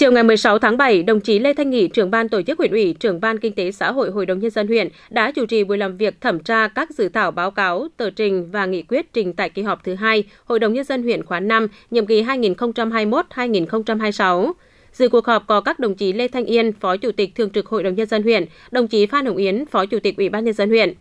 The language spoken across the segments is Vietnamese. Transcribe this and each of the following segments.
Chiều ngày 16 tháng 7, đồng chí Lê Thanh Nghị, trưởng ban tổ chức huyện ủy, trưởng ban kinh tế xã hội Hội đồng nhân dân huyện đã chủ trì buổi làm việc thẩm tra các dự thảo báo cáo, tờ trình và nghị quyết trình tại kỳ họp thứ hai Hội đồng nhân dân huyện khóa 5, nhiệm kỳ 2021-2026. Dự cuộc họp có các đồng chí Lê Thanh Yên, Phó Chủ tịch Thường trực Hội đồng Nhân dân huyện, đồng chí Phan Hồng Yến, Phó Chủ tịch Ủy ban Nhân dân huyện.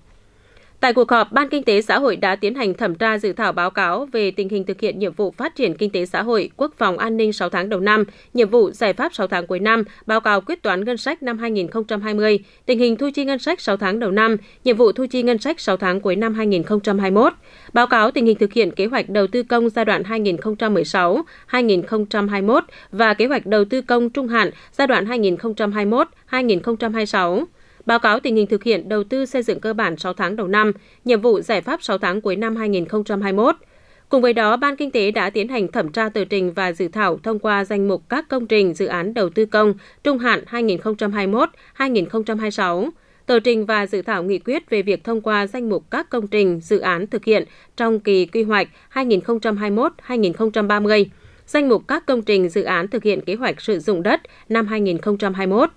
Tại cuộc họp, Ban Kinh tế Xã hội đã tiến hành thẩm tra dự thảo báo cáo về tình hình thực hiện nhiệm vụ phát triển kinh tế xã hội, quốc phòng an ninh 6 tháng đầu năm, nhiệm vụ giải pháp 6 tháng cuối năm, báo cáo quyết toán ngân sách năm 2020, tình hình thu chi ngân sách 6 tháng đầu năm, nhiệm vụ thu chi ngân sách 6 tháng cuối năm 2021, báo cáo tình hình thực hiện kế hoạch đầu tư công giai đoạn 2016-2021 và kế hoạch đầu tư công trung hạn giai đoạn 2021-2026 báo cáo tình hình thực hiện đầu tư xây dựng cơ bản 6 tháng đầu năm, nhiệm vụ giải pháp 6 tháng cuối năm 2021. Cùng với đó, Ban Kinh tế đã tiến hành thẩm tra tờ trình và dự thảo thông qua danh mục các công trình dự án đầu tư công trung hạn 2021-2026, tờ trình và dự thảo nghị quyết về việc thông qua danh mục các công trình dự án thực hiện trong kỳ quy hoạch 2021-2030, danh mục các công trình dự án thực hiện kế hoạch sử dụng đất năm 2021.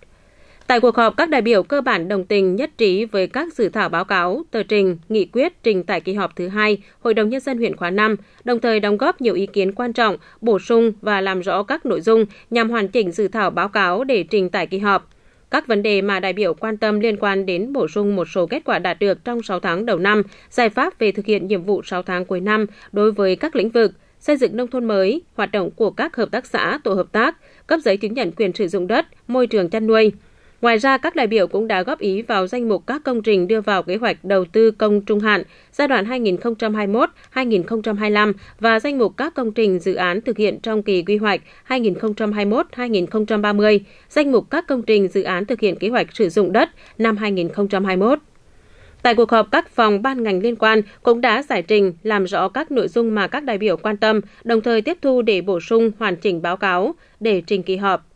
Tại cuộc họp, các đại biểu cơ bản đồng tình nhất trí với các dự thảo báo cáo, tờ trình, nghị quyết trình tại kỳ họp thứ hai Hội đồng Nhân dân huyện khóa 5, đồng thời đóng góp nhiều ý kiến quan trọng, bổ sung và làm rõ các nội dung nhằm hoàn chỉnh dự thảo báo cáo để trình tại kỳ họp. Các vấn đề mà đại biểu quan tâm liên quan đến bổ sung một số kết quả đạt được trong 6 tháng đầu năm, giải pháp về thực hiện nhiệm vụ 6 tháng cuối năm đối với các lĩnh vực, xây dựng nông thôn mới, hoạt động của các hợp tác xã, tổ hợp tác, cấp giấy chứng nhận quyền sử dụng đất, môi trường chăn nuôi – Ngoài ra, các đại biểu cũng đã góp ý vào danh mục các công trình đưa vào kế hoạch đầu tư công trung hạn giai đoạn 2021-2025 và danh mục các công trình dự án thực hiện trong kỳ quy hoạch 2021-2030, danh mục các công trình dự án thực hiện kế hoạch sử dụng đất năm 2021. Tại cuộc họp, các phòng ban ngành liên quan cũng đã giải trình làm rõ các nội dung mà các đại biểu quan tâm, đồng thời tiếp thu để bổ sung hoàn chỉnh báo cáo để trình kỳ họp.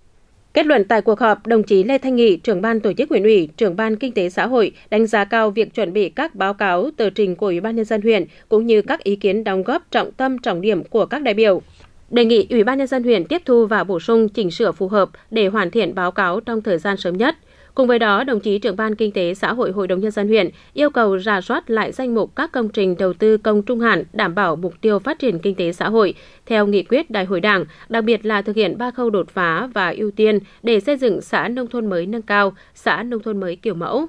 Kết luận tại cuộc họp, đồng chí Lê Thanh Nghị, trưởng ban tổ chức huyện ủy, trưởng ban kinh tế xã hội đánh giá cao việc chuẩn bị các báo cáo, tờ trình của Ủy ban nhân dân huyện cũng như các ý kiến đóng góp trọng tâm trọng điểm của các đại biểu. Đề nghị Ủy ban nhân dân huyện tiếp thu và bổ sung chỉnh sửa phù hợp để hoàn thiện báo cáo trong thời gian sớm nhất. Cùng với đó, đồng chí trưởng ban Kinh tế xã hội Hội đồng Nhân dân huyện yêu cầu rà soát lại danh mục các công trình đầu tư công trung hạn đảm bảo mục tiêu phát triển kinh tế xã hội theo nghị quyết Đại hội Đảng, đặc biệt là thực hiện ba khâu đột phá và ưu tiên để xây dựng xã nông thôn mới nâng cao, xã nông thôn mới kiểu mẫu.